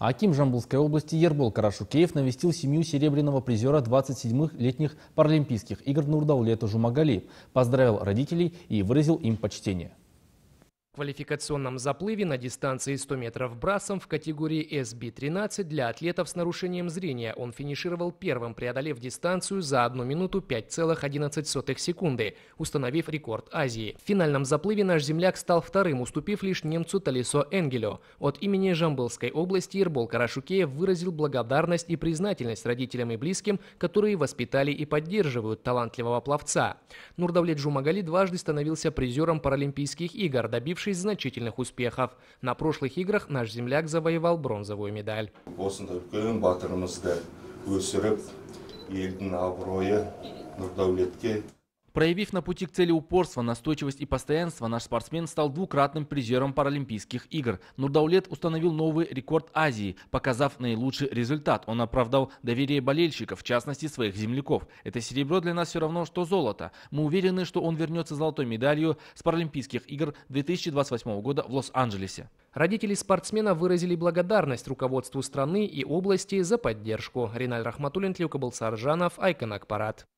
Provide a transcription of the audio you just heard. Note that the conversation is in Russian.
Аким Жамбулской области Ербол Карашукеев навестил семью серебряного призера 27-х летних Паралимпийских игр Нурдаулета Жумагали, поздравил родителей и выразил им почтение квалификационном заплыве на дистанции 100 метров брасом в категории SB13 для атлетов с нарушением зрения он финишировал первым, преодолев дистанцию за 1 минуту 5,11 секунды, установив рекорд Азии. В финальном заплыве наш земляк стал вторым, уступив лишь немцу Талисо Энгелю. От имени Жамбылской области Ирбол Карашукеев выразил благодарность и признательность родителям и близким, которые воспитали и поддерживают талантливого пловца. Нурдавлет Жумагали дважды становился призером Паралимпийских игр, добившись добившись значительных успехов. На прошлых играх наш земляк завоевал бронзовую медаль. Проявив на пути к цели упорство, настойчивость и постоянство, наш спортсмен стал двукратным призером Паралимпийских игр. Нурдаулет установил новый рекорд Азии, показав наилучший результат. Он оправдал доверие болельщиков, в частности своих земляков. Это серебро для нас все равно, что золото. Мы уверены, что он вернется золотой медалью с Паралимпийских игр 2028 года в Лос-Анджелесе. Родители спортсмена выразили благодарность руководству страны и области за поддержку. Риналь Рахматуллин, Тлюка Балсаржанов, Айкон Акпарат.